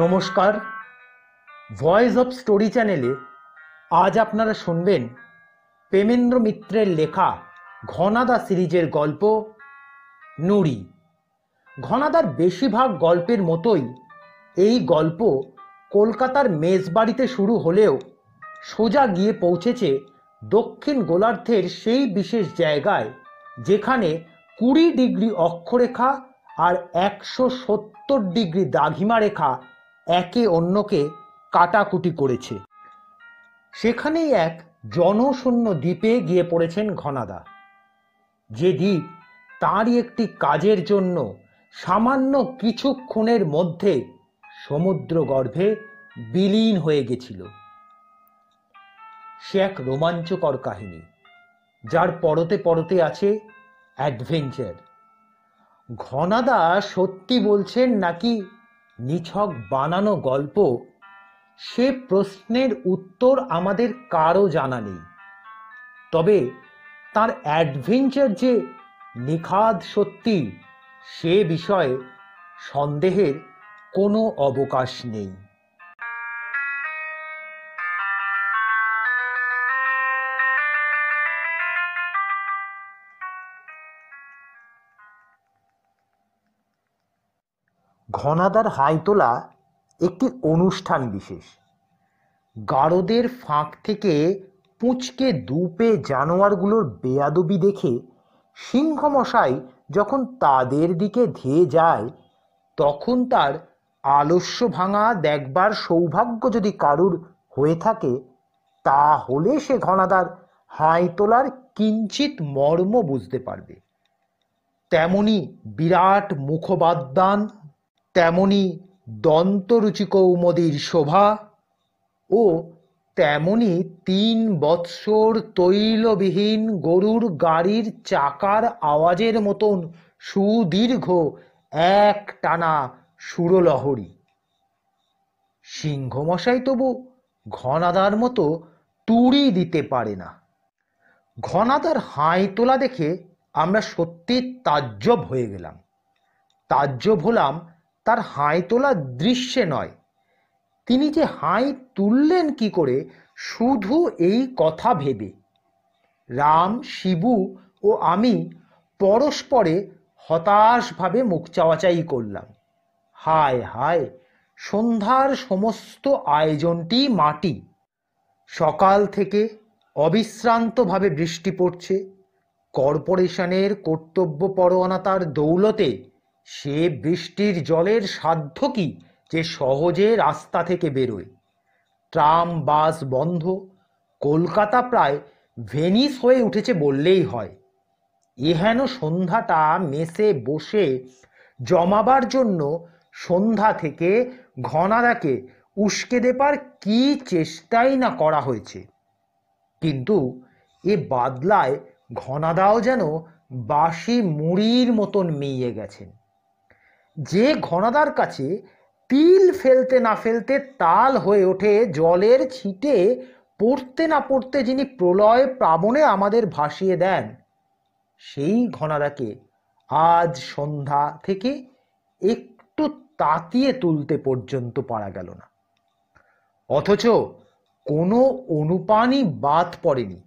নমস্কার voice of story চ্যানেলে আজ আপনারা শুনবেন প্রেমেন্দ্র মিত্রের লেখা ঘনাদা সিরিজের গল্প নুড়ি ঘনাদার বেশিরভাগ গল্পের মতোই এই গল্প কলকাতার মেজবাড়িতে শুরু হলেও সোজা গিয়ে পৌঁছেছে দক্ষিণ গোলার্ধের সেই বিশেষ জায়গায় যেখানে কুড়ি ডিগ্রি অক্ষরেখা আর একশো সত্তর ডিগ্রি দাঘিমা রেখা একে অন্যকে কাটাকুটি করেছে সেখানেই এক জনশূন্য দ্বীপে গিয়ে পড়েছেন ঘনাদা যে দ্বীপ তাঁরই একটি কাজের জন্য সামান্য কিছুক্ষণের মধ্যে সমুদ্র গর্ভে বিলীন হয়ে গেছিল সে এক রোমাঞ্চকর কাহিনী যার পরতে পরতে আছে অ্যাডভেঞ্চার ঘনাদা সত্যি বলছেন নাকি নিছক বানানো গল্প সে প্রশ্নের উত্তর আমাদের কারও জানা নেই তবে তার অ্যাডভেঞ্চার যে নিখাদ সত্যি সে বিষয়ে সন্দেহের কোনো অবকাশ নেই ঘনাদার হাই তোলা একটি অনুষ্ঠান বিশেষ গারদের ফাঁক থেকে পুঁচকে দুপে জানোয়ারগুলোর বেয়াদবি দেখে সিংহমশাই যখন তাদের দিকে ধেয়ে যায় তখন তার আলস্য ভাঙা দেখবার সৌভাগ্য যদি কারুর হয়ে থাকে তাহলে সে ঘনাদার হাই তোলার কিঞ্চিত মর্ম বুঝতে পারবে তেমনি বিরাট মুখবাদ্যান তেমনি দন্তরুচিকৌমদীর শোভা ও তেমনি তিন বৎসর তৈলবিহীন গরুর গাড়ির চাকার আওয়াজের মতন সুদীর্ঘ এক টানা সুরলহরী সিংহমশাই তবু ঘনাদার মতো তুড়ি দিতে পারে না ঘনাদার হাঁই তোলা দেখে আমরা সত্যি তাজ্জব হয়ে গেলাম তাজ্জব হলাম তার হাই তোলা দৃশ্যে নয় তিনি যে হাই তুললেন কি করে শুধু এই কথা ভেবে রাম শিবু ও আমি পরস্পরে হতাশভাবে মুখ চাওয়াচাই করলাম হায় হায় সন্ধ্যার সমস্ত আয়োজনটি মাটি সকাল থেকে অবিশ্রান্তভাবে বৃষ্টি পড়ছে কর্পোরেশনের কর্তব্য পরোয়ানা তার দৌলতে সে বৃষ্টির জলের সাধ্য কি যে সহজে রাস্তা থেকে বেরোয় ট্রাম বাস বন্ধ কলকাতা প্রায় ভেনিস হয়ে উঠেছে বললেই হয় এহেন সন্ধ্যাটা মেসে বসে জমাবার জন্য সন্ধ্যা থেকে ঘনাদাকে উস্কে দেবার কি চেষ্টাই না করা হয়েছে কিন্তু এ বাদলায় ঘনাদাও যেন বাসি মুড়ির মতন মেয়ে গেছেন যে ঘনাদার কাছে তিল ফেলতে না ফেলতে তাল হয়ে ওঠে জলের ছিটে পড়তে না পড়তে যিনি প্রলয় প্রাবণে আমাদের ভাসিয়ে দেন সেই ঘনাদাকে আজ সন্ধ্যা থেকে একটু তাতিয়ে তুলতে পর্যন্ত পারা গেল না অথচ কোনো অনুপানই বাদ পড়েনি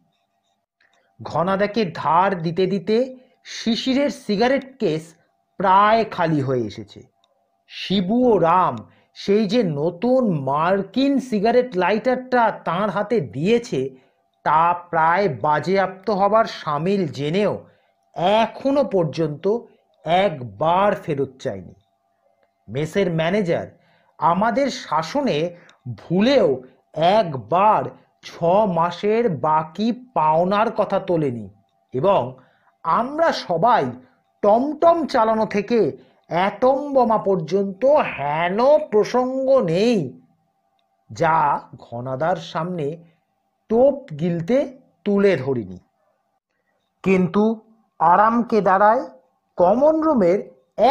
ঘনাদাকে ধার দিতে দিতে শিশিরের সিগারেট কেস প্রায় খালি হয়ে এসেছে শিবু ও রাম সেই যে নতুন মার্কিন সিগারেট লাইটারটা তার হাতে দিয়েছে তা প্রায় বাজেয়াপ্ত হবার সামিল জেনেও এখনো পর্যন্ত একবার ফেরত চায়নি মেসের ম্যানেজার আমাদের শাসনে ভুলেও একবার ছ মাসের বাকি পাওনার কথা তোলেনি এবং আমরা সবাই টমটম চালানো থেকে অ্যাটম বোমা পর্যন্ত হেন প্রসঙ্গ নেই যা ঘনাদার সামনে টোপ গিলতে তুলে ধরিনি কিন্তু আরামকে দাঁড়ায় কমন রুমের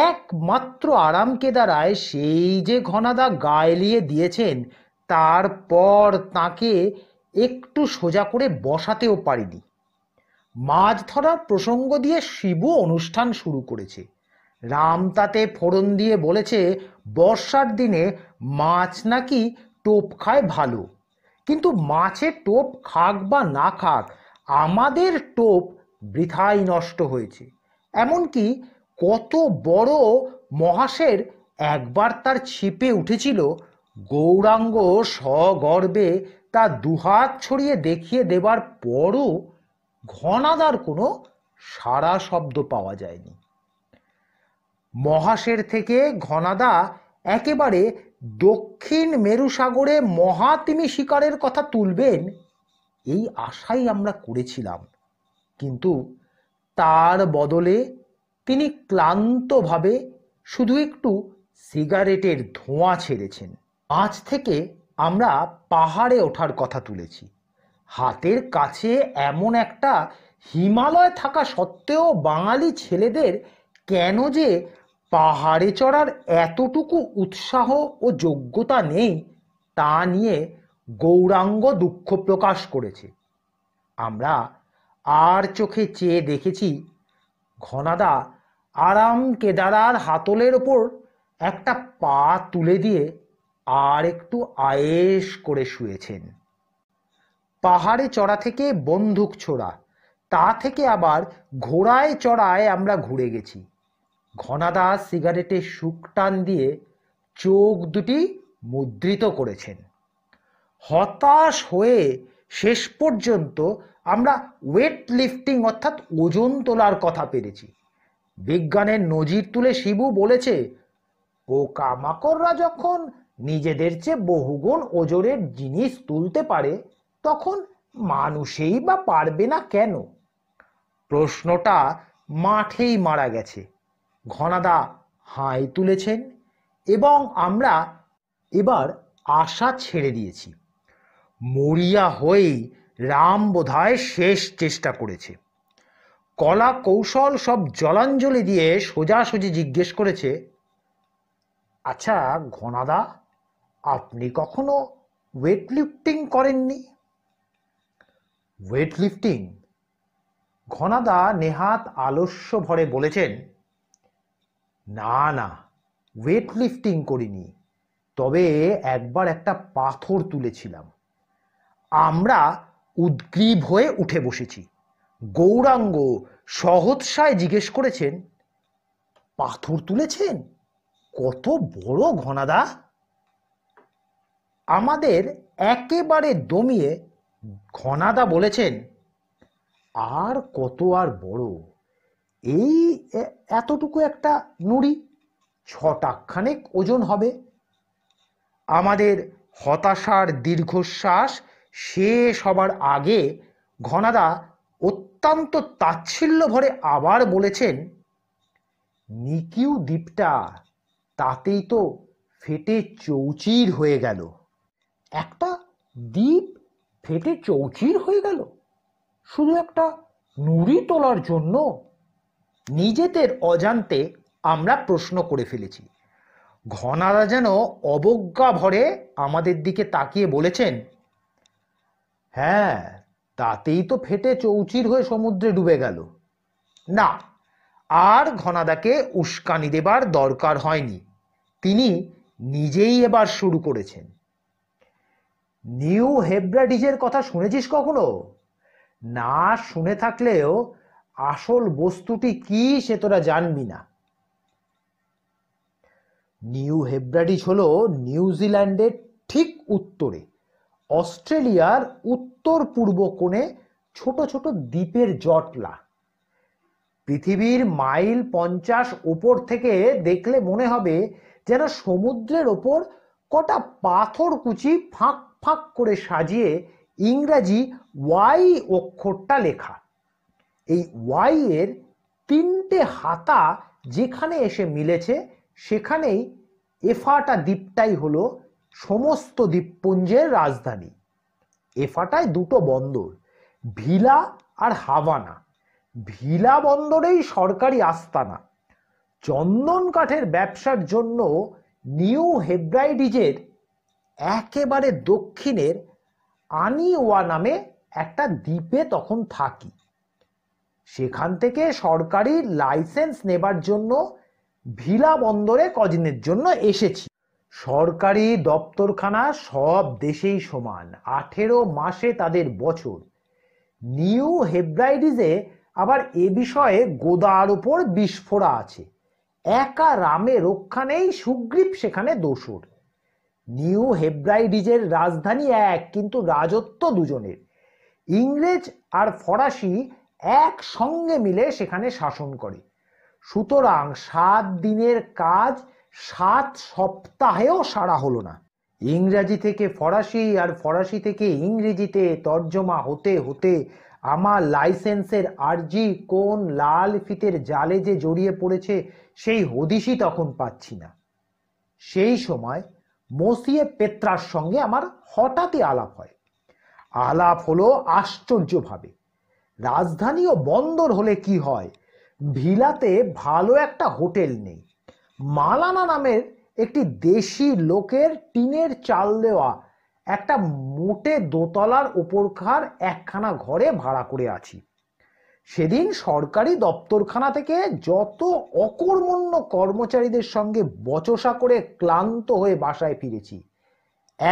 একমাত্র আরামকে দাঁড়ায় সেই যে ঘনাদা গায়েলিয়ে দিয়েছেন তারপর তাকে একটু সোজা করে বসাতেও পারিনি মাছ ধরার প্রসঙ্গ দিয়ে শিবু অনুষ্ঠান শুরু করেছে রাম তাতে ফোড়ন দিয়ে বলেছে বর্ষার দিনে মাছ নাকি টোপ খায় ভালো কিন্তু মাছের টোপ খাক বা না খাক আমাদের টোপ বৃথাই নষ্ট হয়েছে এমনকি কত বড় মহাশের একবার তার ছিপে উঠেছিল গৌরাঙ্গ স্বগর্বে তা দুহাত ছড়িয়ে দেখিয়ে দেবার পরও ঘনাদার কোনো সারা শব্দ পাওয়া যায়নি মহাশের থেকে ঘনাদা একেবারে দক্ষিণ মেরুসাগরে মহাতিমি শিকারের কথা তুলবেন এই আশাই আমরা করেছিলাম কিন্তু তার বদলে তিনি ক্লান্তভাবে শুধু একটু সিগারেটের ধোঁয়া ছেড়েছেন আজ থেকে আমরা পাহাড়ে ওঠার কথা তুলেছি হাতের কাছে এমন একটা হিমালয় থাকা সত্ত্বেও বাঙালি ছেলেদের কেন যে পাহাড়ে চড়ার এতটুকু উৎসাহ ও যোগ্যতা নেই তা নিয়ে গৌরাঙ্গ দুঃখ প্রকাশ করেছে আমরা আর চোখে চেয়ে দেখেছি ঘনাদা আরাম কেদারার হাতলের ওপর একটা পা তুলে দিয়ে আর একটু আয়েস করে শুয়েছেন পাহাড়ে চড়া থেকে বন্দুক ছোড়া তা থেকে আবার ঘোড়ায় চড়ায় আমরা ঘুরে গেছি ঘনাদা সিগারেটে সুখ টান দিয়ে চোখ দুটি মুদ্রিত করেছেন হতাশ হয়ে শেষ পর্যন্ত আমরা ওয়েট লিফটিং অর্থাৎ ওজন তোলার কথা পেরেছি বিজ্ঞানের নজির তুলে শিবু বলেছে পোকামাকড়রা যখন নিজেদের চেয়ে বহুগুণ ওজনের জিনিস তুলতে পারে তখন মানুষেই বা পারবে না কেন প্রশ্নটা মাঠেই মারা গেছে ঘনাদা হাই তুলেছেন এবং আমরা এবার আশা ছেড়ে দিয়েছি মরিয়া হয়েই রাম বোধহয় শেষ চেষ্টা করেছে কলা কৌশল সব জলাঞ্জলি দিয়ে সোজাসুজি জিজ্ঞেস করেছে আচ্ছা ঘনাদা আপনি কখনো ওয়েট লিফটিং করেননি ওয়েট লিফটিং ঘনাদা নেহাত আলস্য ভরে বলেছেন না না ওয়েট লিফটিং করিনি তবে একবার একটা পাথর তুলেছিলাম আমরা উদ্গ্রীব হয়ে উঠে বসেছি গৌরাঙ্গ সহৎসায় জিজ্ঞেস করেছেন পাথর তুলেছেন কত বড় ঘনাদা আমাদের একেবারে দমিয়ে ঘনাদা বলেছেন আর কত আর বড় এই এতটুকু একটা নুড়ি খানেক ওজন হবে আমাদের হতাশার দীর্ঘশ্বাস শেষ হবার আগে ঘনাদা অত্যন্ত তাচ্ছিল্য ভরে আবার বলেছেন নিকিউ দ্বীপটা তাতেই তো ফেটে চৌচির হয়ে গেল একটা দ্বীপ ফেটে চৌচির হয়ে গেল শুধু একটা নুড়ি তোলার জন্য নিজেদের অজান্তে আমরা প্রশ্ন করে ফেলেছি ঘনারা যেন অবজ্ঞা ভরে আমাদের দিকে তাকিয়ে বলেছেন হ্যাঁ তাতেই তো ফেটে চৌচির হয়ে সমুদ্রে ডুবে গেল না আর ঘনাদাকে উস্কানি দেবার দরকার হয়নি তিনি নিজেই এবার শুরু করেছেন নিউ হেব্রাডিজের কথা শুনেছিস কখনো না শুনে থাকলেও আসল বস্তুটি কি সে তোরা জানবি না নিউ হেব্রাডিজ হল নিউজিল্যান্ডের ঠিক উত্তরে অস্ট্রেলিয়ার উত্তর পূর্ব কোণে ছোট ছোট দ্বীপের জটলা পৃথিবীর মাইল পঞ্চাশ ওপর থেকে দেখলে মনে হবে যেন সমুদ্রের ওপর কটা পাথর কুচি ফাঁক ফাঁক করে সাজিয়ে ইংরাজি ওয়াই অক্ষরটা লেখা এই ওয়াই এর তিনটে হাতা যেখানে এসে মিলেছে সেখানেই এফাটা দ্বীপটাই হলো সমস্ত দ্বীপপুঞ্জের রাজধানী এফাটায় দুটো বন্দর ভিলা আর হাভানা ভিলা বন্দরেই সরকারি আস্তানা চন্দন কাঠের ব্যবসার জন্য নিউ হেব্রাইডিজের একেবারে দক্ষিণের আনিওয়া নামে একটা দ্বীপে তখন থাকি সেখান থেকে সরকারি লাইসেন্স নেবার জন্য ভিলা বন্দরে কদিনের জন্য এসেছি সরকারি দপ্তরখানা সব দেশেই সমান আঠেরো মাসে তাদের বছর নিউ হেব্রাইডিজে আবার এ বিষয়ে গোদার ওপর বিস্ফোরা আছে একা রামে রক্ষা নেই সুগ্রীব সেখানে দোষর নিউ হেব্রাইডিজের রাজধানী এক কিন্তু রাজত্ব দুজনের ইংরেজ আর ফরাসি একসঙ্গে মিলে সেখানে শাসন করে সুতরাং সাত দিনের কাজ সাত সপ্তাহেও সারা হলো না ইংরাজি থেকে ফরাসি আর ফরাসি থেকে ইংরেজিতে তর্জমা হতে হতে আমার লাইসেন্সের আর্জি কোন লাল ফিতের জালে যে জড়িয়ে পড়েছে সেই হদিশই তখন পাচ্ছি না সেই সময় মসিয়ে পেত্রার সঙ্গে আমার হঠাৎই আলাপ হয় আলাপ হলো আশ্চর্যভাবে রাজধানী ও বন্দর হলে কি হয় ভিলাতে ভালো একটা হোটেল নেই মালানা নামের একটি দেশি লোকের টিনের চাল দেওয়া একটা মোটে দোতলার ওপরকার একখানা ঘরে ভাড়া করে আছি সেদিন সরকারি দপ্তরখানা থেকে যত অকর্মণ্য কর্মচারীদের সঙ্গে বচসা করে ক্লান্ত হয়ে বাসায় ফিরেছি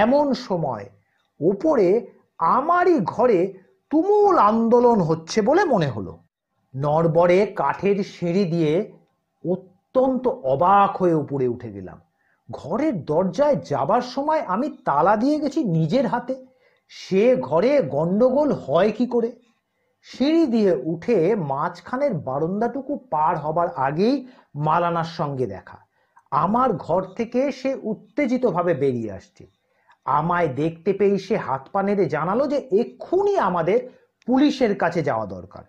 এমন সময় ওপরে আমারই ঘরে তুমুল আন্দোলন হচ্ছে বলে মনে হলো নরবরে কাঠের সিঁড়ি দিয়ে অত্যন্ত অবাক হয়ে উপরে উঠে গেলাম ঘরের দরজায় যাবার সময় আমি তালা দিয়ে গেছি নিজের হাতে সে ঘরে গণ্ডগোল হয় কি করে সিঁড়ি দিয়ে উঠে মাঝখানের বারান্দাটুকু পার হবার আগেই মালানার সঙ্গে দেখা আমার ঘর থেকে সে উত্তেজিতভাবে বেরিয়ে আসছে আমায় দেখতে পেয়ে সে হাত পা নেড়ে জানালো যে এক্ষুনি আমাদের পুলিশের কাছে যাওয়া দরকার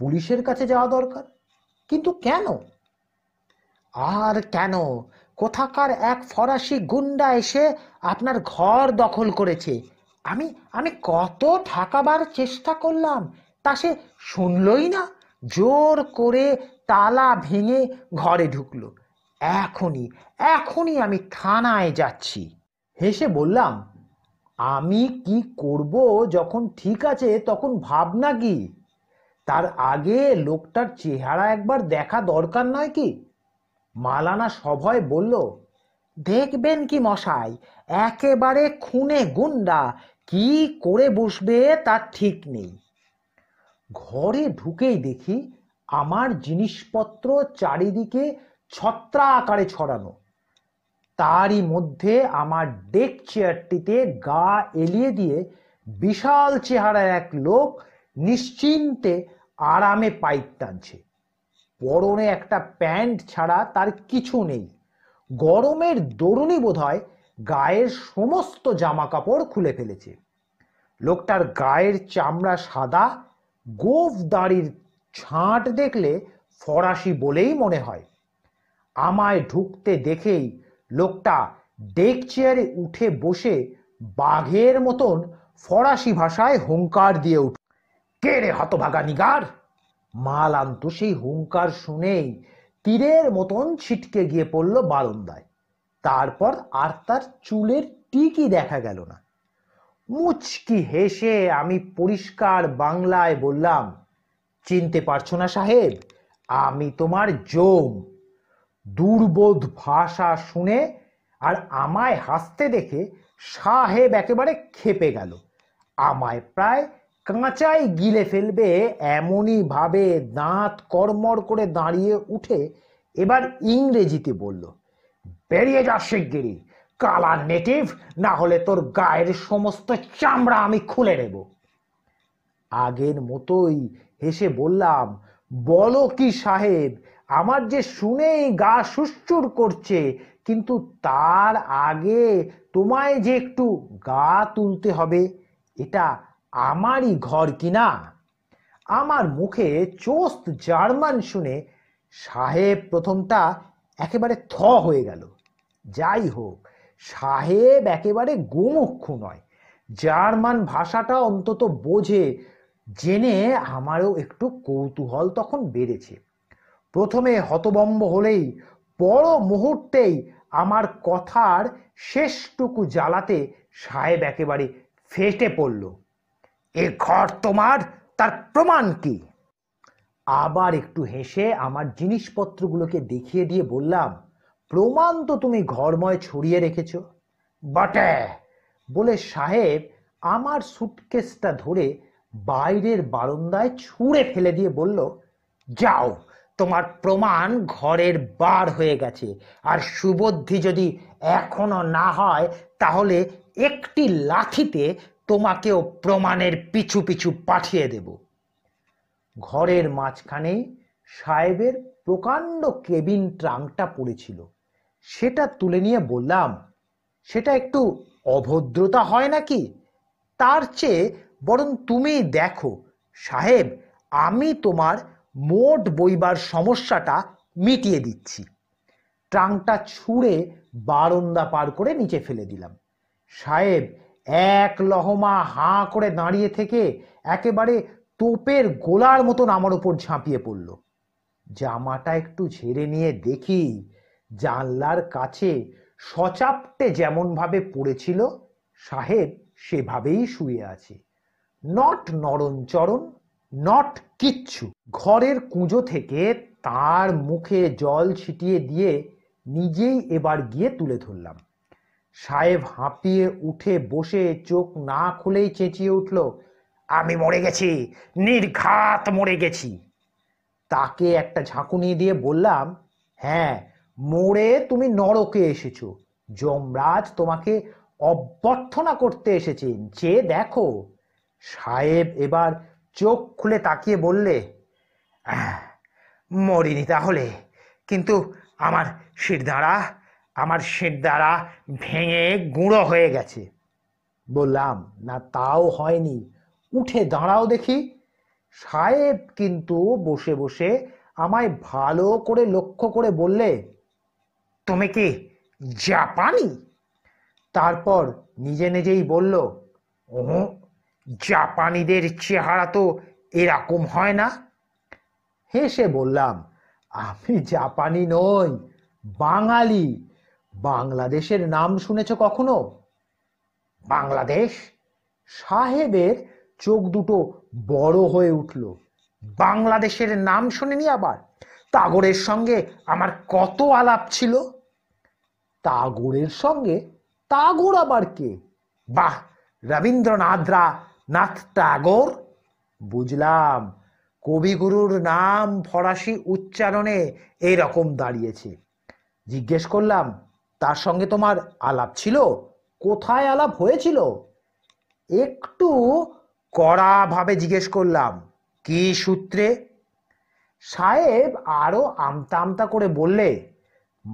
পুলিশের কাছে যাওয়া দরকার কিন্তু কেন আর কেন কোথাকার এক ফরাসি গুন্ডা এসে আপনার ঘর দখল করেছে আমি আমি কত ঠাকাবার চেষ্টা করলাম তা সে শুনলই না জোর করে তালা ভেঙে ঘরে ঢুকলো এখনই এখনই আমি থানায় যাচ্ছি হেসে বললাম আমি কি করব যখন ঠিক আছে তখন ভাবনা কি তার আগে লোকটার চেহারা একবার দেখা দরকার নয় কি মালানা সভয় বলল দেখবেন কি মশাই একেবারে খুনে গুন্ডা কি করে বসবে তার ঠিক নেই ঘরে ঢুকেই দেখি আমার জিনিসপত্র চারিদিকে ছত্রা আকারে ছড়ানো তারই মধ্যে আমার ডেক চেয়ারটিতে গা এলিয়ে দিয়ে বিশাল চেহারা এক লোক নিশ্চিন্তে আরামে পাইপ টানছে পরনে একটা প্যান্ট ছাড়া তার কিছু নেই গরমের দরুণই বোধ হয় গায়ের সমস্ত জামা কাপড় খুলে ফেলেছে লোকটার গায়ের চামড়া সাদা গোফ দাড়ির ছাঁট দেখলে ফরাসি বলেই মনে হয় আমায় ঢুকতে দেখেই লোকটা ডেক চেয়ারে উঠে বসে বাঘের মতন ফরাসি ভাষায় হুঙ্কার দিয়ে উঠ কে রে হতভাগা নিগার মাল আনতো সেই হুঙ্কার শুনেই তীরের মতন ছিটকে গিয়ে পড়ল বারন্দায় তারপর আর তার চুলের টিকি দেখা গেল না মুচকি হেসে আমি পরিষ্কার বাংলায় বললাম চিনতে পারছো না সাহেব আমি তোমার যোগ দুর্বোধ ভাষা শুনে আর আমায় হাসতে দেখে সাহেব একেবারে খেপে গেল আমায় প্রায় কাঁচাই গিলে ফেলবে এমনইভাবে দাঁত করমর করে দাঁড়িয়ে উঠে এবার ইংরেজিতে বলল বেরিয়ে যা শিগগিরি কালার নেটিভ না হলে তোর গায়ের সমস্ত চামড়া আমি খুলে নেব আগের মতোই হেসে বললাম বলো কি সাহেব আমার যে শুনেই গা সুশ্চুর করছে কিন্তু তার আগে তোমায় যে একটু গা তুলতে হবে এটা আমারই ঘর কিনা আমার মুখে চোস্ত জার্মান শুনে সাহেব প্রথমটা একেবারে থ হয়ে গেল যাই হোক সাহেব একেবারে গোমক্ষু নয় জার্মান ভাষাটা অন্তত বোঝে জেনে আমারও একটু কৌতূহল তখন বেড়েছে প্রথমে হতবম্ব হলেই বড় মুহূর্তেই আমার কথার শেষটুকু জ্বালাতে সাহেব একেবারে ফেটে পড়ল এ ঘর তোমার তার প্রমাণ কি আবার একটু হেসে আমার জিনিসপত্রগুলোকে দেখিয়ে দিয়ে বললাম প্রমাণ তো তুমি ঘরময় ছড়িয়ে রেখেছ বটে বলে সাহেব আমার সুটকেসটা ধরে বাইরের বারান্দায় ছুঁড়ে ফেলে দিয়ে বলল যাও তোমার প্রমাণ ঘরের বার হয়ে গেছে আর সুবুদ্ধি যদি এখনো না হয় তাহলে একটি লাঠিতে তোমাকেও প্রমাণের পিছু পিছু পাঠিয়ে দেব ঘরের মাঝখানে সাহেবের প্রকাণ্ড কেবিন ট্রাঙ্কটা পড়েছিল সেটা তুলে নিয়ে বললাম সেটা একটু অভদ্রতা হয় নাকি তার চেয়ে বরং তুমি দেখো সাহেব আমি তোমার মোট বইবার সমস্যাটা মিটিয়ে দিচ্ছি ট্রাংটা ছুঁড়ে বারন্দা পার করে নিচে ফেলে দিলাম সাহেব এক লহমা হাঁ করে দাঁড়িয়ে থেকে একেবারে তোপের গোলার মতন আমার ওপর ঝাঁপিয়ে পড়ল জামাটা একটু ঝেড়ে নিয়ে দেখি জানলার কাছে সচাপটে যেমনভাবে পড়েছিল সাহেব সেভাবেই শুয়ে আছে নট চরণ নট কিচ্ছু ঘরের কুঁজো থেকে তার মুখে জল ছিটিয়ে দিয়ে নিজেই এবার গিয়ে তুলে ধরলাম সাহেব হাঁপিয়ে উঠে বসে চোখ না খুলেই চেঁচিয়ে উঠল আমি মরে গেছি নির্ঘাত মরে গেছি তাকে একটা ঝাঁকুনি দিয়ে বললাম হ্যাঁ মরে তুমি নরকে এসেছো যমরাজ তোমাকে অভ্যর্থনা করতে এসেছেন যে দেখো সাহেব এবার চোখ খুলে তাকিয়ে বললে মরিনি তাহলে কিন্তু আমার শিরদাঁড়া আমার শিরদাঁড়া ভেঙে গুঁড়ো হয়ে গেছে বললাম না তাও হয়নি উঠে দাঁড়াও দেখি সাহেব কিন্তু বসে বসে আমায় ভালো করে লক্ষ্য করে বললে তুমি কি জাপানি তারপর নিজে নিজেই বলল ও জাপানিদের চেহারা তো এরকম হয় না হেসে বললাম আমি জাপানি নই বাঙালি বাংলাদেশের নাম শুনেছ কখনো বাংলাদেশ সাহেবের চোখ দুটো বড় হয়ে উঠল বাংলাদেশের নাম শুনিনি আবার তাগরের সঙ্গে আমার কত আলাপ ছিল তাগোরের সঙ্গে তাগোর আবার কে বাহ রবীন্দ্রনাথরা নাথ টাগোর বুঝলাম কবিগুরুর নাম ফরাসি উচ্চারণে এই রকম দাঁড়িয়েছে জিজ্ঞেস করলাম তার সঙ্গে তোমার আলাপ ছিল কোথায় আলাপ হয়েছিল একটু কড়াভাবে জিজ্ঞেস করলাম কি সূত্রে সাহেব আরও আমতা আমতা করে বললে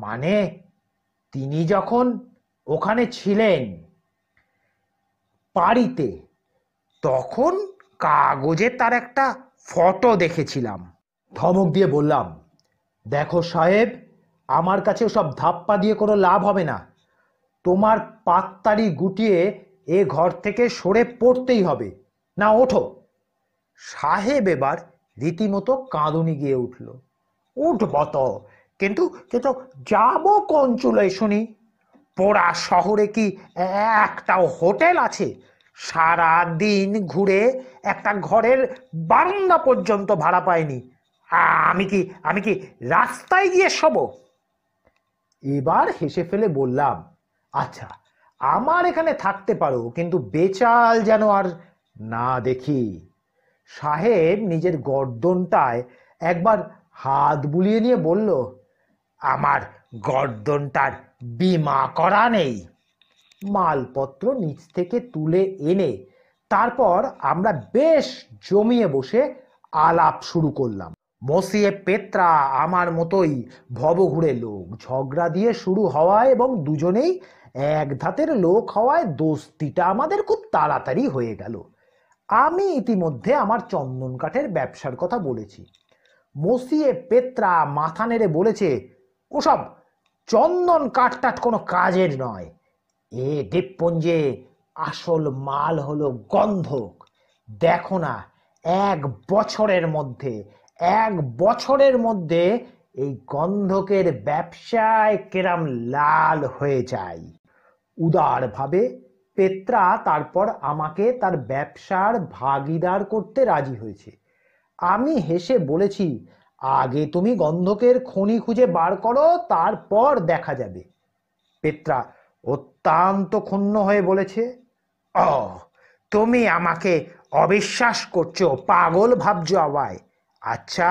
মানে তিনি যখন ওখানে ছিলেন পাড়িতে তখন কাগজে তার একটা ফটো দেখেছিলাম ধমক দিয়ে বললাম দেখো সাহেব আমার কাছে সব ধাপ্পা দিয়ে কোনো লাভ হবে না তোমার পাত্তারি গুটিয়ে এ ঘর থেকে সরে পড়তেই হবে না ওঠো সাহেব এবার রীতিমতো কাঁদুনি গিয়ে উঠল উঠ বত কিন্তু কিন্তু যাব কোন শুনি পোড়া শহরে কি একটাও হোটেল আছে সারা দিন ঘুরে একটা ঘরের বারান্দা পর্যন্ত ভাড়া পায়নি আমি কি আমি কি রাস্তায় গিয়ে শব এবার হেসে ফেলে বললাম আচ্ছা আমার এখানে থাকতে পারো কিন্তু বেচাল যেন আর না দেখি সাহেব নিজের গর্দনটায় একবার হাত বুলিয়ে নিয়ে বলল আমার গর্দনটার বিমা করা নেই মালপত্র নিচ থেকে তুলে এনে তারপর আমরা বেশ জমিয়ে বসে আলাপ শুরু করলাম মসিয়ে পেত্রা আমার মতোই ভবঘুরে লোক ঝগড়া দিয়ে শুরু হওয়ায় এবং দুজনেই এক ধাতের লোক হওয়ায় দোস্তিটা আমাদের খুব তাড়াতাড়ি হয়ে গেল আমি ইতিমধ্যে আমার চন্দন কাঠের ব্যবসার কথা বলেছি মসিয়ে পেত্রা মাথা নেড়ে বলেছে ওসব চন্দন কাঠটাট কোনো কাজের নয় এ দ্বীপপুঞ্জে আসল মাল হলো গন্ধক দেখো না এক বছরের মধ্যে এক বছরের মধ্যে এই গন্ধকের ব্যবসায় কেরাম লাল হয়ে যায় উদারভাবে পেত্রা তারপর আমাকে তার ব্যবসার ভাগিদার করতে রাজি হয়েছে আমি হেসে বলেছি আগে তুমি গন্ধকের খনি খুঁজে বার করো তারপর দেখা যাবে পেত্রা অত্যন্ত ক্ষুণ্ণ হয়ে বলেছে অ তুমি আমাকে অবিশ্বাস করছো পাগল ভাবছো আমায় আচ্ছা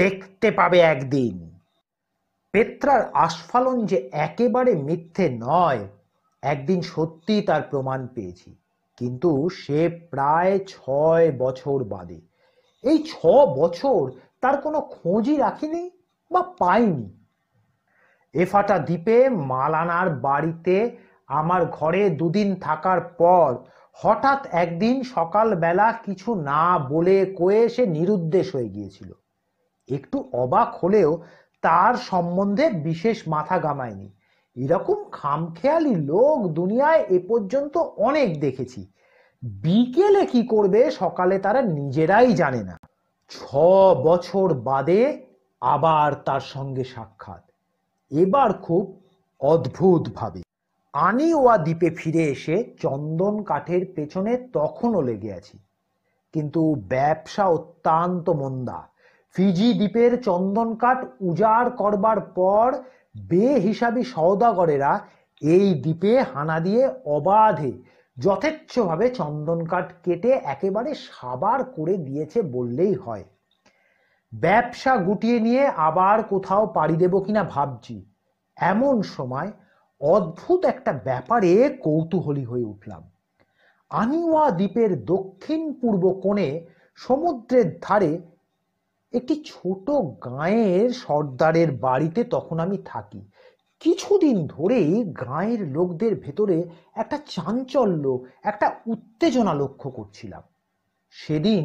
দেখতে পাবে একদিন পেত্রার আস্ফালন যে একেবারে মিথ্যে নয় একদিন সত্যি তার প্রমাণ পেয়েছি কিন্তু সে প্রায় ছয় বছর বাদে এই ছ বছর তার কোনো খোঁজই রাখিনি বা পাইনি এফাটা দ্বীপে মালানার বাড়িতে আমার ঘরে দুদিন থাকার পর হঠাৎ একদিন সকালবেলা কিছু না বলে কয়ে সে নিরুদ্দেশ হয়ে গিয়েছিল একটু অবাক হলেও তার সম্বন্ধে বিশেষ মাথা গামায়নি এরকম খামখেয়ালি লোক দুনিয়ায় এ পর্যন্ত অনেক দেখেছি বিকেলে কি করবে সকালে তারা নিজেরাই জানে না ছ বছর বাদে আবার তার সঙ্গে সাক্ষাৎ এবার খুব অদ্ভুতভাবে আনিওয়া দ্বীপে ফিরে এসে চন্দন কাঠের পেছনে তখনও লেগে আছি কিন্তু ব্যবসা অত্যন্ত মন্দা ফিজি দ্বীপের চন্দন কাঠ উজাড় করবার পর বে হিসাবে সওদাগরেরা এই দ্বীপে হানা দিয়ে অবাধে যথেচ্ছভাবে চন্দন কাঠ কেটে একেবারে সাবার করে দিয়েছে বললেই হয় ব্যবসা গুটিয়ে নিয়ে আবার কোথাও পাড়ি দেব কিনা ভাবছি এমন সময় অদ্ভুত একটা ব্যাপারে কৌতূহলী হয়ে উঠলাম আনিওয়া দ্বীপের দক্ষিণ পূর্ব কোণে সমুদ্রের ধারে একটি ছোট গাঁয়ের সর্দারের বাড়িতে তখন আমি থাকি কিছুদিন ধরেই গাঁয়ের লোকদের ভেতরে একটা চাঞ্চল্য একটা উত্তেজনা লক্ষ্য করছিলাম সেদিন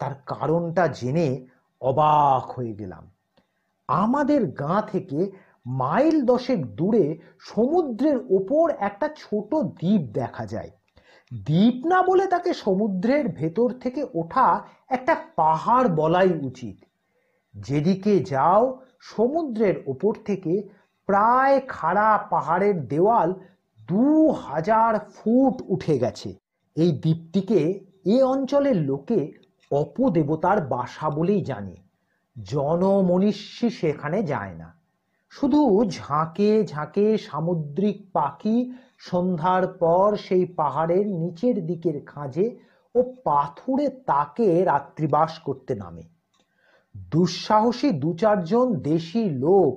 তার কারণটা জেনে অবাক হয়ে গেলাম আমাদের গাঁ থেকে মাইল দশেক দূরে সমুদ্রের ওপর একটা ছোট দ্বীপ দেখা যায় দ্বীপ না বলে তাকে সমুদ্রের ভেতর থেকে ওঠা একটা পাহাড় বলাই উচিত যেদিকে যাও সমুদ্রের ওপর থেকে প্রায় খাড়া পাহাড়ের দেওয়াল দু হাজার ফুট উঠে গেছে এই দ্বীপটিকে এ অঞ্চলের লোকে অপদেবতার বাসা বলেই জানে জনমনীষী সেখানে যায় না শুধু ঝাঁকে ঝাঁকে সামুদ্রিক পাখি সন্ধ্যার পর সেই পাহাড়ের নিচের দিকের খাঁজে ও পাথুরে তাকে রাত্রিবাস করতে নামে দুঃসাহসী দু চারজন দেশি লোক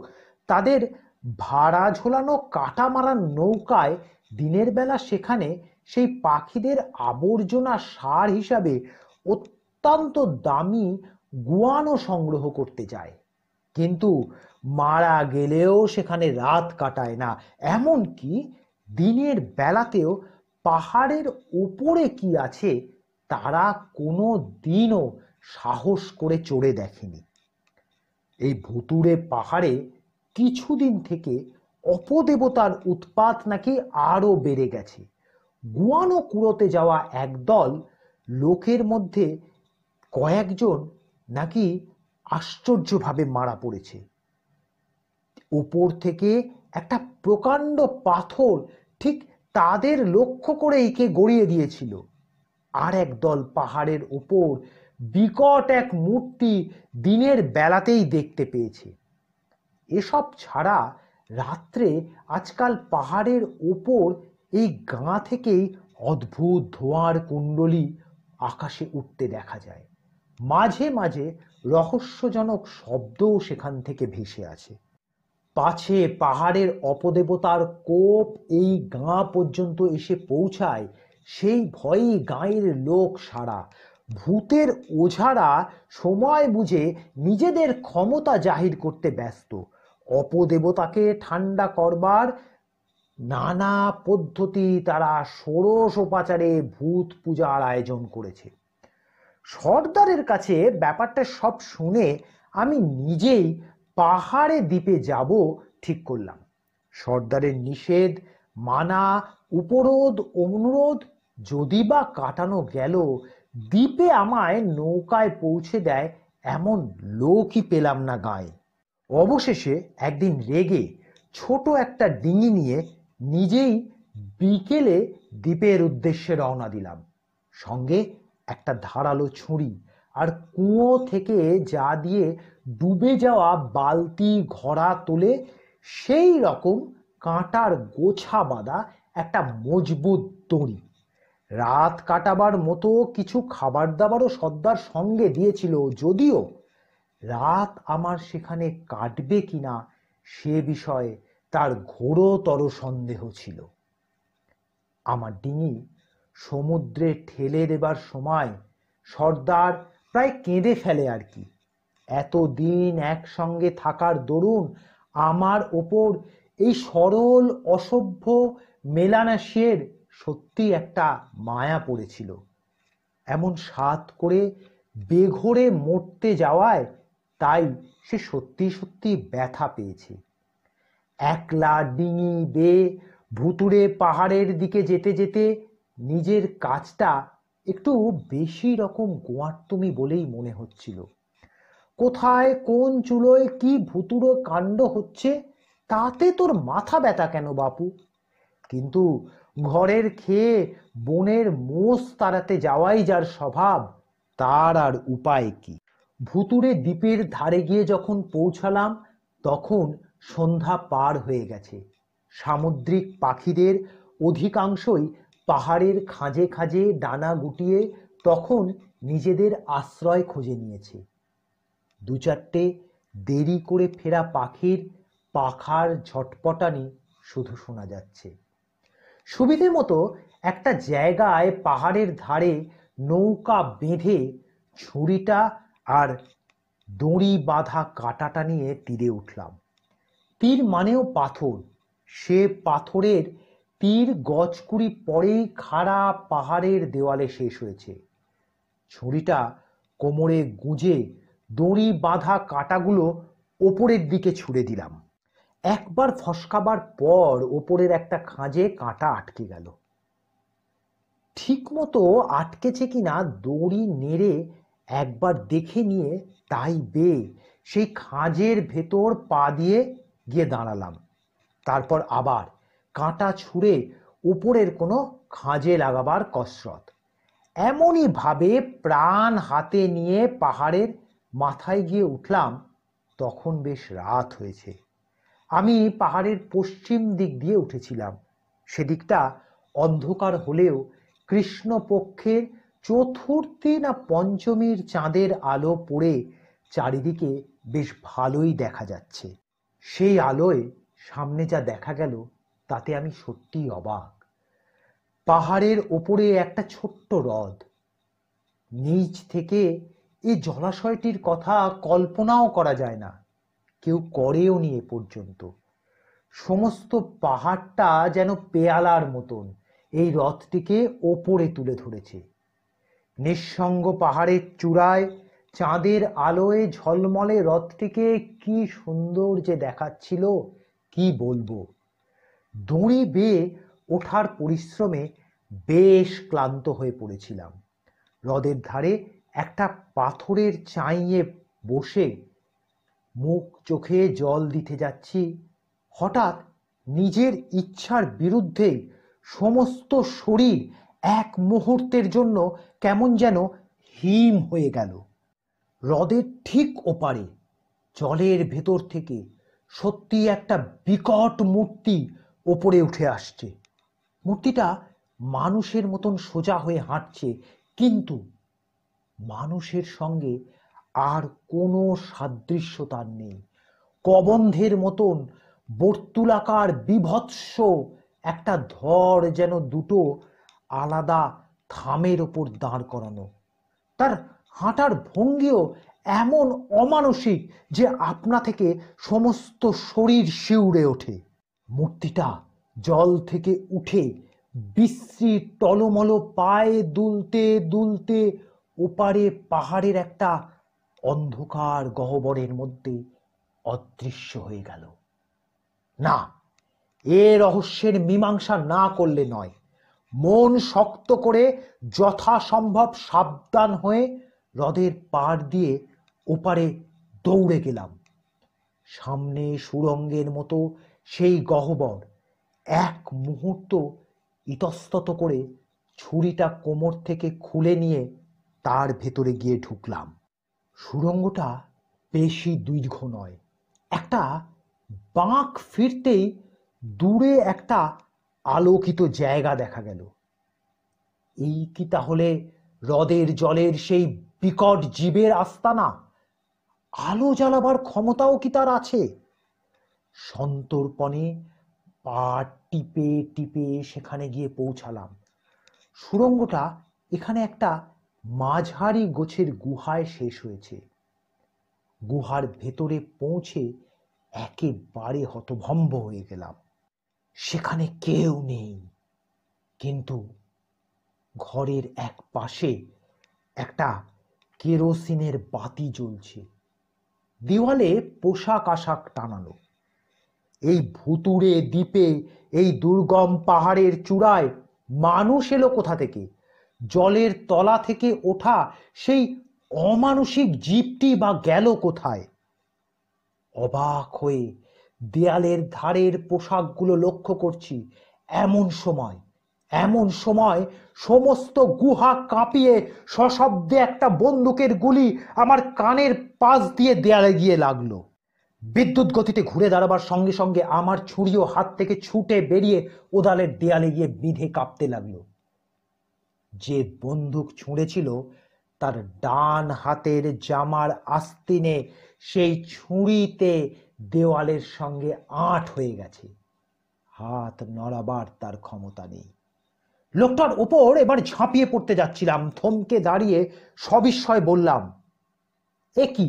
তাদের ভাড়া ঝোলানো কাটা মারা নৌকায় দিনের বেলা সেখানে সেই পাখিদের আবর্জনা সার হিসাবে অত্যন্ত দামি গুয়ানো সংগ্রহ করতে যায় কিন্তু মারা গেলেও সেখানে রাত কাটায় না এমনকি দিনের বেলাতেও পাহাড়ের ওপরে কি আছে তারা কোনো দিনও সাহস করে চড়ে দেখেনি এই ভুতুরে পাহাড়ে কিছুদিন থেকে অপদেবতার উৎপাত নাকি আরও বেড়ে গেছে গুয়ানো কুড়োতে যাওয়া একদল লোকের মধ্যে কয়েকজন নাকি আশ্চর্যভাবে মারা পড়েছে উপর থেকে একটা প্রকাণ্ড পাথর ঠিক তাদের লক্ষ্য করে একে গড়িয়ে দিয়েছিল আর এক দল পাহাড়ের ওপর বিকট এক মূর্তি দিনের বেলাতেই দেখতে পেয়েছে এসব ছাড়া রাত্রে আজকাল পাহাড়ের ওপর এই গাঁ থেকেই অদ্ভুত ধোঁয়ার কুণ্ডলী আকাশে উঠতে দেখা যায় মাঝে মাঝে রহস্যজনক শব্দও সেখান থেকে ভেসে আছে পাছে পাহাড়ের অপদেবতার কোপ এই গাঁ পর্যন্ত এসে পৌঁছায় সেই ভয়েই গাঁয়ের লোক সারা ভূতের ওঝারা সময় বুঝে নিজেদের ক্ষমতা জাহির করতে ব্যস্ত অপদেবতাকে ঠান্ডা করবার নানা পদ্ধতি তারা ষোড়শ উপাচারে ভূত পূজার আয়োজন করেছে সর্দারের কাছে ব্যাপারটা সব শুনে আমি নিজেই পাহাড়ে দ্বীপে যাব ঠিক করলাম সর্দারের নিষেধ মানা উপরোধ অনুরোধ যদি বা কাটানো গেল দ্বীপে আমায় নৌকায় পৌঁছে দেয় এমন লোকই পেলাম না গায়ে অবশেষে একদিন রেগে ছোট একটা ডিঙি নিয়ে নিজেই বিকেলে দ্বীপের উদ্দেশ্যে রওনা দিলাম সঙ্গে একটা ধারালো ছুরি আর কুয়ো থেকে যা দিয়ে ডুবে যাওয়া বালতি ঘোড়া তোলে সেই রকম কাঁটার গোছা বাঁধা একটা মজবুত দড়ি রাত কাটাবার মতো কিছু খাবার দাবারও সর্দার সঙ্গে দিয়েছিল যদিও রাত আমার সেখানে কাটবে কিনা সে বিষয়ে তার ঘোরতর সন্দেহ ছিল আমার ডিঙি সমুদ্রে ঠেলে দেবার সময় সর্দার প্রায় কেঁদে ফেলে আর কি এত দিন একসঙ্গে থাকার দরুন আমার ওপর এই সরল অসভ্য মেলানাশিয়ের সত্যি একটা মায়া পড়েছিল এমন সাত করে বেঘরে মরতে যাওয়ায় তাই সে সত্যি সত্যি ব্যথা পেয়েছে একলা ডিঙি বেয়ে ভুতুড়ে পাহাড়ের দিকে যেতে যেতে নিজের কাজটা একটু বেশি রকম গোয়ার্তুমি বলেই মনে হচ্ছিল কোথায় কোন চুলোয় কি ভুতুড়ো কাণ্ড হচ্ছে তাতে তোর মাথা ব্যথা কেন বাপু কিন্তু ঘরের খেয়ে বনের মোষ তাড়াতে যাওয়াই যার স্বভাব তার আর উপায় কি ভুতুড়ে দ্বীপের ধারে গিয়ে যখন পৌঁছালাম তখন সন্ধ্যা পার হয়ে গেছে সামুদ্রিক পাখিদের অধিকাংশই পাহাড়ের খাঁজে খাঁজে ডানা গুটিয়ে তখন নিজেদের আশ্রয় খুঁজে নিয়েছে দু চারটে দেরি করে ফেরা পাখির পাখার ঝটপটানি শুধু শোনা যাচ্ছে সুবিধে মতো একটা জায়গায় পাহাড়ের ধারে নৌকা বেঁধে ছুরিটা আর দড়ি বাঁধা কাঁটাটা নিয়ে তীরে উঠলাম তীর মানেও পাথর সে পাথরের তীর গজকুড়ি পরেই খাড়া পাহাড়ের দেওয়ালে শেষ হয়েছে ছুরিটা কোমরে গুঁজে দড়ি বাঁধা কাঁটাগুলো ওপরের দিকে ছুঁড়ে দিলাম একবার ফসকাবার পর ওপরের একটা খাঁজে কাঁটা আটকে গেল ঠিকমতো আটকেছে কিনা দড়ি নেড়ে একবার দেখে নিয়ে তাই বে সেই খাঁজের ভেতর পা দিয়ে গিয়ে দাঁড়ালাম তারপর আবার কাঁটা ছুঁড়ে উপরের কোনো খাঁজে লাগাবার কসরত এমনইভাবে প্রাণ হাতে নিয়ে পাহাড়ের মাথায় গিয়ে উঠলাম তখন বেশ রাত হয়েছে আমি পাহাড়ের পশ্চিম দিক দিয়ে উঠেছিলাম সেদিকটা অন্ধকার হলেও কৃষ্ণপক্ষের চতুর্থী না পঞ্চমীর চাঁদের আলো পড়ে চারিদিকে বেশ ভালোই দেখা যাচ্ছে সেই আলোয় সামনে যা দেখা গেল তাতে আমি সত্যিই অবাক পাহাড়ের ওপরে একটা ছোট্ট হ্রদ নিচ থেকে এ জলাশয়টির কথা কল্পনাও করা যায় না কেউ করেও নি এ পর্যন্ত সমস্ত পাহাড়টা যেন পেয়ালার মতন এই রথটিকে ওপরে তুলে ধরেছে নিঃসঙ্গ পাহাড়ের চূড়ায় চাঁদের আলোয় ঝলমলে রথটিকে কি সুন্দর যে দেখাচ্ছিল কি বলবো দড়ি বেয়ে ওঠার পরিশ্রমে বেশ ক্লান্ত হয়ে পড়েছিলাম হ্রদের ধারে একটা পাথরের চাইয়ে বসে মুখ চোখে জল দিতে যাচ্ছি হঠাৎ নিজের ইচ্ছার বিরুদ্ধে সমস্ত শরীর এক মুহূর্তের জন্য কেমন যেন হিম হয়ে গেল হ্রদের ঠিক ওপারে জলের ভেতর থেকে সত্যি একটা বিকট মূর্তি ওপরে উঠে আসছে মূর্তিটা মানুষের মতন সোজা হয়ে হাঁটছে কিন্তু মানুষের সঙ্গে আর কোনো সাদৃশ্য তার নেই কবন্ধের মতন বর্তুলাকার বিভৎস একটা ধর যেন দুটো আলাদা থামের ওপর দাঁড় করানো তার হাঁটার ভঙ্গিও এমন অমানসিক যে আপনা থেকে সমস্ত শরীর শিউরে ওঠে মূর্তিটা জল থেকে উঠে বিশ্রী টলমল পায়ে দুলতে দুলতে ওপারে পাহাড়ের একটা অন্ধকার গহ্বরের মধ্যে অদৃশ্য হয়ে গেল না এ রহস্যের মীমাংসা না করলে নয় মন শক্ত করে যথাসম্ভব সাবধান হয়ে হ্রদের পাড় দিয়ে ওপারে দৌড়ে গেলাম সামনে সুরঙ্গের মতো সেই গহ্বর এক মুহূর্ত ইতস্তত করে ছুরিটা কোমর থেকে খুলে নিয়ে তার ভেতরে গিয়ে ঢুকলাম সুরঙ্গটা বেশি দীর্ঘ নয় একটা বাঁক ফিরতেই দূরে একটা আলোকিত জায়গা দেখা গেল এই কি তাহলে হ্রদের জলের সেই বিকট জীবের আস্তানা আলো জ্বালাবার ক্ষমতাও কি তার আছে সন্তর্পণে পা টিপে টিপে সেখানে গিয়ে পৌঁছালাম সুরঙ্গটা এখানে একটা মাঝারি গোছের গুহায় শেষ হয়েছে গুহার ভেতরে পৌঁছে একেবারে হতভম্ব হয়ে গেলাম সেখানে কেউ নেই কিন্তু ঘরের এক পাশে একটা কেরোসিনের বাতি জ্বলছে দেওয়ালে পোশাক আশাক টানানো এই ভুতুড়ে দ্বীপে এই দুর্গম পাহাড়ের চূড়ায় মানুষ এলো কোথা থেকে জলের তলা থেকে ওঠা সেই অমানসিক জীবটি বা গেল কোথায় অবাক হয়ে দেয়ালের ধারের পোশাকগুলো লক্ষ্য করছি এমন সময় এমন সময় সমস্ত গুহা কাঁপিয়ে সশব্দে একটা বন্দুকের গুলি আমার কানের পাশ দিয়ে দেয়ালে গিয়ে লাগলো বিদ্যুৎ গতিতে ঘুরে দাঁড়াবার সঙ্গে সঙ্গে আমার ছুরিও হাত থেকে ছুটে বেরিয়ে ওদালের দেয়ালে গিয়ে বিধে কাঁপতে লাগলো যে বন্দুক ছুঁড়েছিল তার ডান হাতের জামার আস্তিনে সেই ছুঁড়িতে দেওয়ালের সঙ্গে আট হয়ে গেছে হাত নড়াবার তার ক্ষমতা নেই লোকটার ওপর এবার ঝাঁপিয়ে পড়তে যাচ্ছিলাম থমকে দাঁড়িয়ে সবিস্ময় বললাম এ কি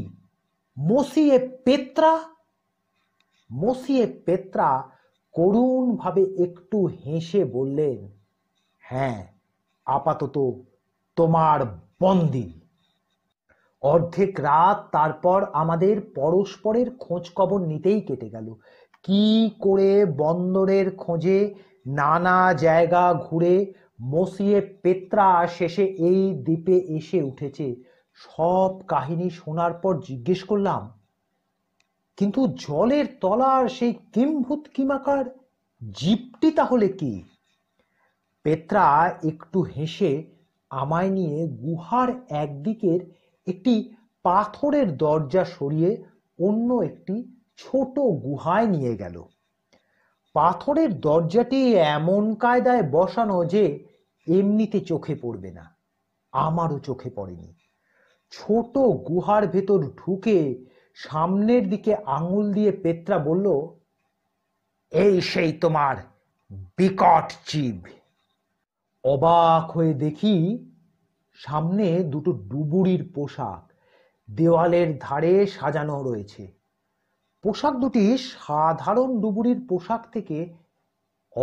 মসিয়ে পেত্রা মসিয়ে পেত্রা করুণভাবে একটু হেসে বললেন হ্যাঁ আপাতত তোমার বন্দিন অর্ধেক রাত তারপর আমাদের পরস্পরের খোঁজ খবর নিতেই কেটে গেল কি করে বন্দরের খোঁজে নানা জায়গা ঘুরে মসিয়ে পেত্রা শেষে এই দ্বীপে এসে উঠেছে সব কাহিনী শোনার পর জিজ্ঞেস করলাম কিন্তু জলের তলার সেই কিম্ভূত কিমাকার জীবটি তাহলে কি পেত্রা একটু হেসে আমায় নিয়ে গুহার একদিকের একটি পাথরের দরজা সরিয়ে অন্য একটি ছোট গুহায় নিয়ে গেল পাথরের দরজাটি এমন কায়দায় বসানো যে এমনিতে চোখে পড়বে না আমারও চোখে পড়েনি ছোট গুহার ভেতর ঢুকে সামনের দিকে আঙুল দিয়ে পেত্রা বলল এই সেই তোমার বিকট জীব অবাক হয়ে দেখি সামনে দুটো ডুবুরির পোশাক দেওয়ালের ধারে সাজানো রয়েছে পোশাক দুটি সাধারণ ডুবুরির পোশাক থেকে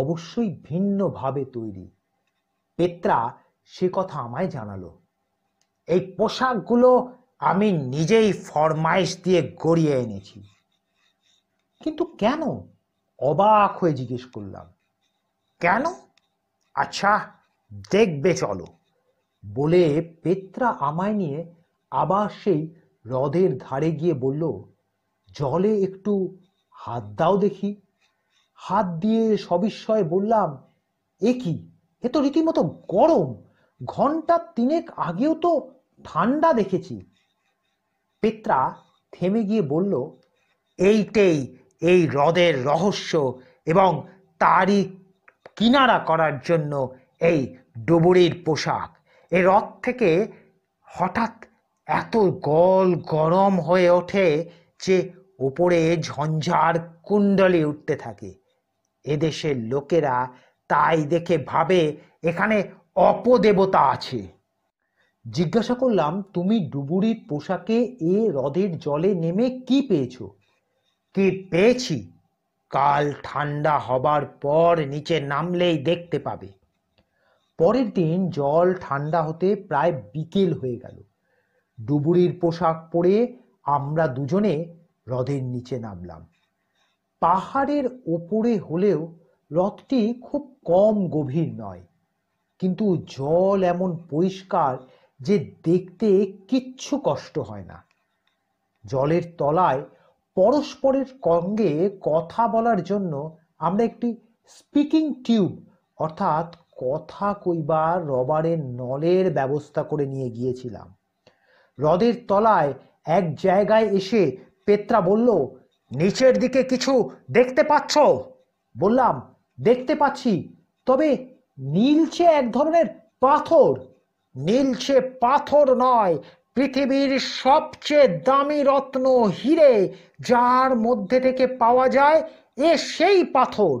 অবশ্যই ভিন্নভাবে তৈরি পেত্রা সে কথা আমায় জানালো এই পোশাকগুলো আমি নিজেই ফরমাইশ দিয়ে গড়িয়ে এনেছি কিন্তু কেন অবাক হয়ে জিজ্ঞেস করলাম কেন আচ্ছা দেখবে চলো বলে পেত্রা আমায় নিয়ে আবার সেই হ্রদের ধারে গিয়ে বলল জলে একটু হাত দাও দেখি হাত দিয়ে সবিস্ময়ে বললাম এ কি এ তো রীতিমতো গরম ঘন্টা তিনেক আগেও তো ঠান্ডা দেখেছি পেত্রা থেমে গিয়ে বলল এইটেই এই হ্রদের রহস্য এবং তারই কিনারা করার জন্য এই ডুবুরির পোশাক এ রথ থেকে হঠাৎ এত গল গরম হয়ে ওঠে যে ওপরে ঝঞ্ঝার কুণ্ডলি উঠতে থাকে এদেশের লোকেরা তাই দেখে ভাবে এখানে অপদেবতা আছে জিজ্ঞাসা করলাম তুমি ডুবুরির পোশাকে এ হ্রদের জলে নেমে কি পেয়েছ কি পেয়েছি কাল ঠান্ডা হবার পর নিচে নামলেই দেখতে পাবে পরের দিন জল ঠান্ডা হতে প্রায় বিকেল হয়ে গেল ডুবুরির পোশাক পরে আমরা দুজনে হ্রদের নিচে নামলাম পাহাড়ের ওপরে হলেও হ্রদটি খুব কম গভীর নয় কিন্তু জল এমন পরিষ্কার যে দেখতে কিচ্ছু কষ্ট হয় না জলের তলায় পরস্পরের কঙ্গে কথা বলার জন্য আমরা একটি স্পিকিং টিউব অর্থাৎ কথা কইবার রবারের নলের ব্যবস্থা করে নিয়ে গিয়েছিলাম হ্রদের তলায় এক জায়গায় এসে পেত্রা বলল নিচের দিকে কিছু দেখতে পাচ্ছ বললাম দেখতে পাচ্ছি তবে নীলচে এক ধরনের পাথর নীলছে পাথর নয় পৃথিবীর সবচেয়ে দামি রত্ন হিরে যার মধ্যে থেকে পাওয়া যায় এ সেই পাথর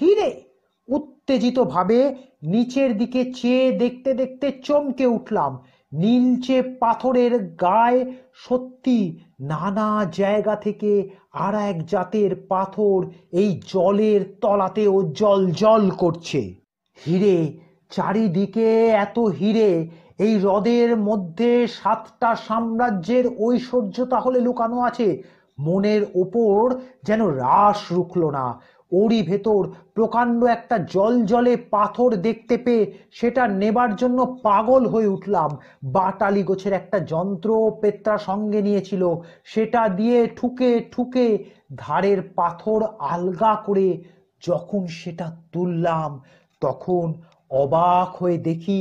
হিরে উত্তেজিতভাবে নিচের দিকে চেয়ে দেখতে দেখতে চমকে উঠলাম নীলচে পাথরের গায়ে সত্যি নানা জায়গা থেকে আর এক জাতের পাথর এই জলের তলাতেও জল জল করছে হিরে চারিদিকে এত হিরে এই হ্রদের মধ্যে সাতটা সাম্রাজ্যের ঐশ্বর্য তাহলে লুকানো আছে মনের ওপর যেন রাস রুখল না ওরই ভেতর প্রকাণ্ড একটা জল জলে পাথর দেখতে পেয়ে সেটা নেবার জন্য পাগল হয়ে উঠলাম বাটালি গোছের একটা যন্ত্র পেত্রা সঙ্গে নিয়েছিল সেটা দিয়ে ঠুকে ঠুকে ধারের পাথর আলগা করে যখন সেটা তুললাম তখন অবাক হয়ে দেখি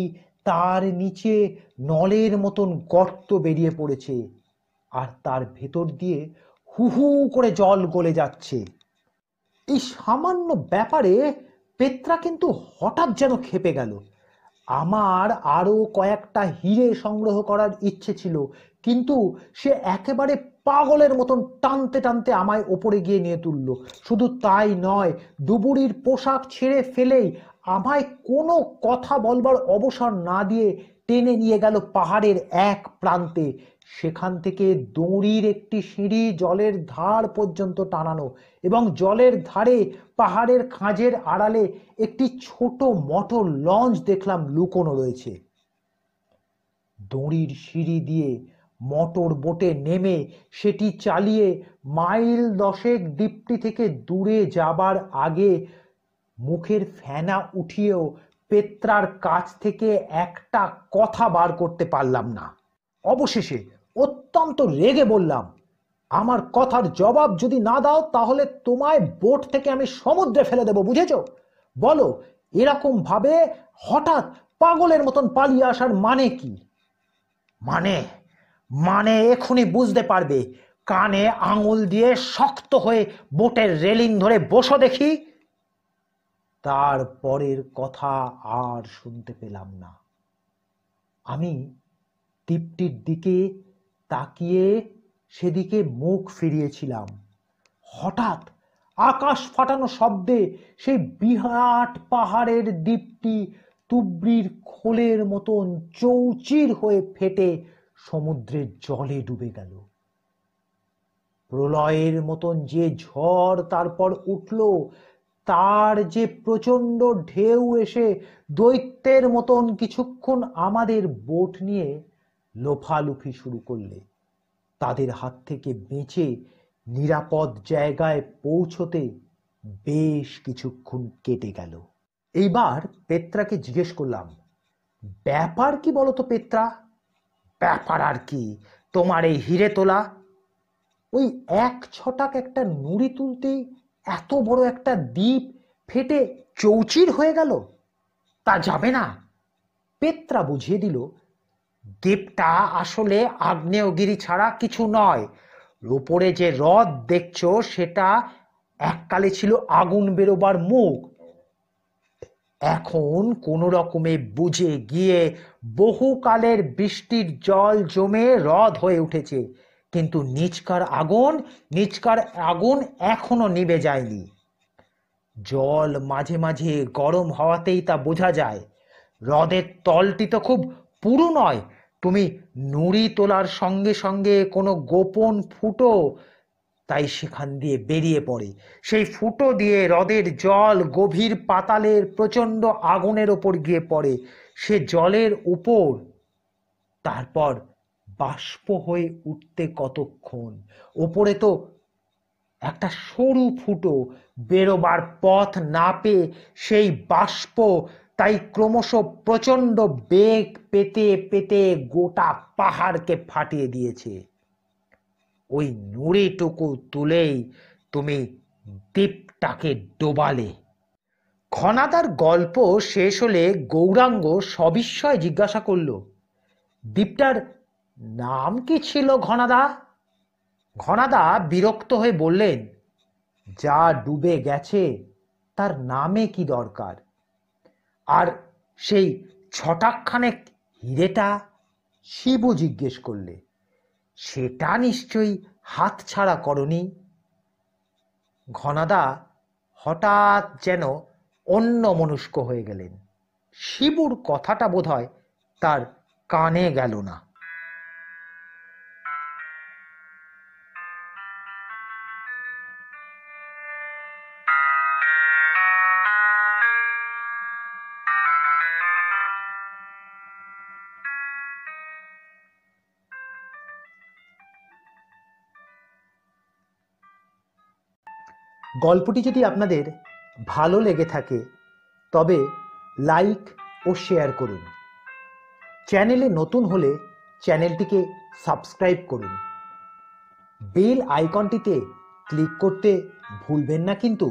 তার নিচে নলের মতন গর্ত বেরিয়ে পড়েছে আর তার ভেতর দিয়ে হু হু করে জল গলে যাচ্ছে এই সামান্য ব্যাপারে পেত্রা কিন্তু হঠাৎ যেন খেপে গেল আমার আরও কয়েকটা হিরে সংগ্রহ করার ইচ্ছে ছিল কিন্তু সে একেবারে পাগলের মতন টানতে টানতে আমায় ওপরে গিয়ে নিয়ে তুলল শুধু তাই নয় ডুবুরির পোশাক ছেড়ে ফেলেই আমায় কোনো কথা বলবার অবসর না দিয়ে টেনে নিয়ে গেল পাহাড়ের এক প্রান্তে সেখান থেকে দড়ির একটি সিঁড়ি জলের ধার পর্যন্ত টানানো এবং জলের ধারে পাহাড়ের খাঁজের আড়ালে একটি ছোট মটর লঞ্চ দেখলাম লুকোনো রয়েছে দড়ির সিঁড়ি দিয়ে মটর বোটে নেমে সেটি চালিয়ে মাইল দশেক দ্বীপটি থেকে দূরে যাবার আগে মুখের ফেনা উঠিয়েও পেত্রার কাছ থেকে একটা কথা বার করতে পারলাম না অবশেষে অত্যন্ত রেগে বললাম আমার কথার জবাব যদি না দাও তাহলে তোমায় বোট থেকে আমি সমুদ্রে ফেলে দেব বুঝেছ বলো এরকমভাবে হঠাৎ পাগলের মতন পালিয়ে আসার মানে কি মানে মানে এখনই বুঝতে পারবে কানে আঙুল দিয়ে শক্ত হয়ে বোটের রেলিং ধরে বসো দেখি তার পরের কথা আর শুনতে পেলাম না আমি দ্বীপটির দিকে তাকিয়ে সেদিকে মুখ ফিরিয়েছিলাম হঠাৎ আকাশ ফাটানো শব্দে সেই বিরাট পাহাড়ের দ্বীপটি তুবড়ির খোলের মতন চৌচির হয়ে ফেটে সমুদ্রের জলে ডুবে গেল প্রলয়ের মতন যে ঝড় তারপর উঠল তার যে প্রচণ্ড ঢেউ এসে দৈত্যের মতন কিছুক্ষণ আমাদের বোট নিয়ে লোফালুফি শুরু করলে তাদের হাত থেকে বেঁচে নিরাপদ জায়গায় পৌঁছতে বেশ কিছুক্ষণ কেটে গেল এইবার পেত্রাকে জিজ্ঞেস করলাম ব্যাপার কি বলতো পেত্রা ব্যাপার আর কি তোমার এই হিরে তোলা ওই এক ছটাক একটা নুড়ি তুলতেই এত বড় একটা দ্বীপ ফেটে চৌচির হয়ে গেল তা যাবে না পেত্রা বুঝিয়ে দিল দ্বীপটা আসলে আগ্নেয়গিরি ছাড়া কিছু নয় উপরে যে হ্রদ দেখছো সেটা এককালে ছিল আগুন বেরোবার মুখ এখন কোনো রকমে বুঝে গিয়ে বহুকালের বৃষ্টির জল জমে হ্রদ হয়ে উঠেছে কিন্তু নিচকার আগুন নিচকার আগুন এখনো নিবে যায়নি জল মাঝে মাঝে গরম হওয়াতেই তা বোঝা যায় হ্রদের তলটি তো খুব পুরু নয় তুমি নুড়ি তোলার সঙ্গে সঙ্গে কোনো গোপন ফুটো তাই সেখান দিয়ে বেরিয়ে পড়ে সেই ফুটো দিয়ে হ্রদের জল গভীর পাতালের প্রচণ্ড আগুনের ওপর গিয়ে পড়ে সে জলের উপর তারপর বাষ্প হয়ে উঠতে কতক্ষণ ওপরে তো একটা সরু ফুটো বেরোবার পথ না পেয়ে সেই বাষ্প তাই ক্রমশ প্রচণ্ড বেগ পেতে পেতে গোটা পাহাড়কে ফাটিয়ে দিয়েছে ওই নুড়িটুকু তুলেই তুমি দ্বীপটাকে ডোবালে খনাদার গল্প শেষ হলে গৌরাঙ্গ সবিস্ময় জিজ্ঞাসা করল দ্বীপটার নাম কি ছিল ঘনাদা ঘনাদা বিরক্ত হয়ে বললেন যা ডুবে গেছে তার নামে কি দরকার আর সেই ছটাকখানেক হিরেটা শিবু জিজ্ঞেস করলে সেটা নিশ্চয়ই হাত ছাড়া করনি ঘনাদা হঠাৎ যেন অন্য মনস্ক হয়ে গেলেন শিবুর কথাটা বোধহয় তার কানে গেল না গল্পটি যদি আপনাদের ভালো লেগে থাকে তবে লাইক ও শেয়ার করুন চ্যানেলে নতুন হলে চ্যানেলটিকে সাবস্ক্রাইব করুন বেল আইকনটিতে ক্লিক করতে ভুলবেন না কিন্তু